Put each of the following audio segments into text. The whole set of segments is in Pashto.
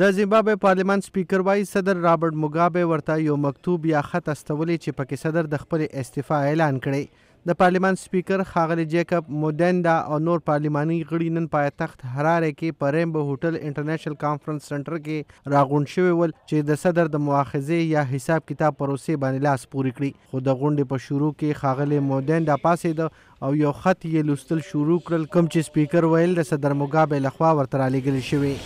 د زیمبابوې پارلمان سپیکر وایي صدر رابرټ موګابه ورته یو مکتوب یا خط استولی چې پکې صدر د خپل استعفا اعلان کړی د پارلمان سپیکر خاغلی جیکب مودندا او نور پارلماني غړي نن پایتخت حراره کې په ریمبو هوټل انټرنیشنل کانفرنس سنټر کې راغونډ شوی ول چې د صدر د مؤاخذې یا حساب کتاب پروسې باندې لاس پورې کړي خو د غونډې په شروع کې خاغلی مودندا پاسې د او یو خط یې لوستل شروع کړل کوم چې سپیکر ویل د صدر موګابه لخوا ورته را لېږل شوی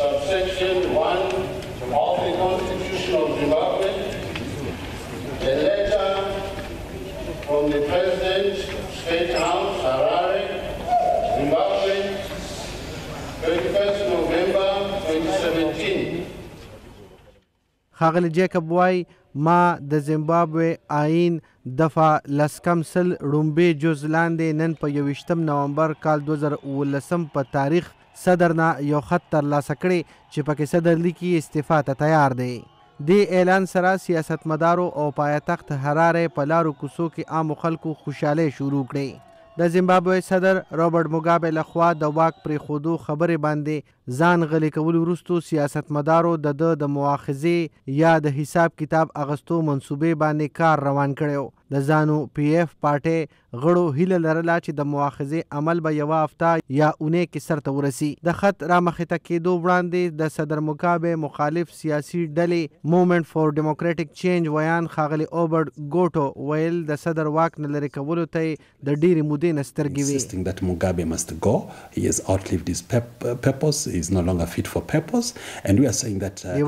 خاغلی جیکب وای ما د زیمبابوې آئین دفع لسکم سل رومبي جز لاندې نن په یوشتم نومبر کال 2019 په تاریخ صدر نه یو خط تر لاسه کړي چې پکې صدر لیکي استعفا ته تیار دی د اعلان سره سیاستمدارو او پایتخت حراره په لارو کوڅو کې عام خلکو خوشاله شروع کړي د زیمبابوې صدر رابرټ موګابه لخوا د واک پرې خودو خبرې باندې ځان غلي کول وروستو سیاستمدارو د د مؤاخزه یا د حساب کتاب اغستو منسوبې باندې کار روان کړو د زانو پی ایف پارټۍ غړو هیله لرله چې د مؤاخذې عمل به یوه هفته یا اونۍ کې سرته ورسي د خط رامخته کېدو وړاندې د صدر مکابه مخالف سیاسي ډلې موومېنټ فور ډیموکراټک چینج ویان خاغلی اوبرټ ګوټو ویل د صدر واک نه لرې کولو ته د ډېرې مودې نه سترګې وي دی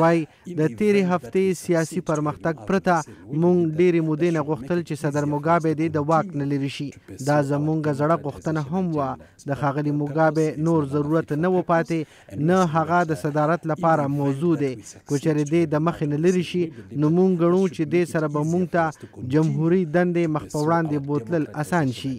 وایي د تیرې هفتې سیاسي پرمختګ پرته موږ ډېرې مودې نه غوښتل چې صدر موګابه دې د واک نه لری شي دا زمونږ زړه غوښتنه هم و د خاغلی موګابه نور ضرورت نه و پاتې نه هغه د صدارت لپاره موضوع دی کوچر دې د مخ نه لری شي نو مونږ غنو چې دې سره به مونږ ته جمهوریت دندې مخ په وړاندې بوتل اسان شي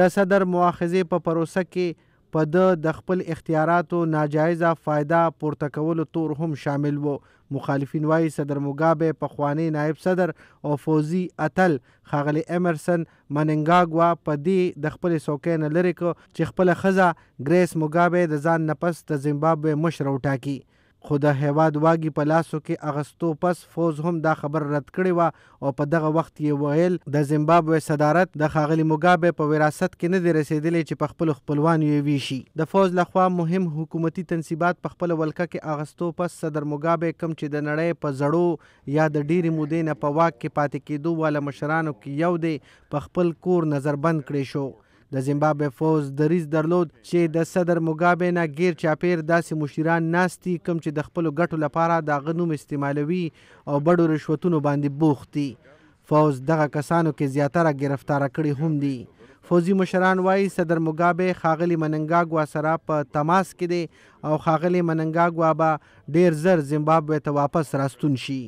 د صدر مؤاخذه په پروسه کې په د د خپل اختیاراتو ناجایزه فایده پورته کولو تور هم شامل وو مخالفین وایي صدر موګابه په خوانی نائب صدر او فوزي اتل خاغلی امرسن مننګاګوا په دې د خپل سوکې نه لری کو چې خپل خزه ګریس موګابه د ځان نفس د زیمبابوې مشر وټاکي خو د هیواد واګي په لاسو کې اغستو پس فوز هم دا خبر رد کړی و او په دغه وخت یې ویل د زیمبابوې صدارت د خاغلی موګابه په وراثت کې نه دی رسیدلی چې په خپل خپلوان یې ویشي د فوز لخوا مهم حکومتي تنصیبات په خپل ولکه کې اغستو پس صدر موګابه کم چې د نړۍ په زړو یا د ډیری مودې نه په واک کې پاتې کېدو والا مشرانو کې یو دی په خپل کور نظر بند کړی شو د زیمبابوې فوز دریز درلود چې د صدر موګابه نه غیر چاپیر داسې مشیران ناستي کم چې د خپل ګټو لپاره د غنوم استعمالوي او بډو رشوتونو باندې بوختي فوز دغه کسانو کې زیاتره گرفتار کړي هم دي فوزي مشران وایي صدر موګابه خاغلی مننګاګوا سره په تماس کې دي او خاغلی مننګاګوا به ډیر زر زیمبابوې ته واپس راستون شي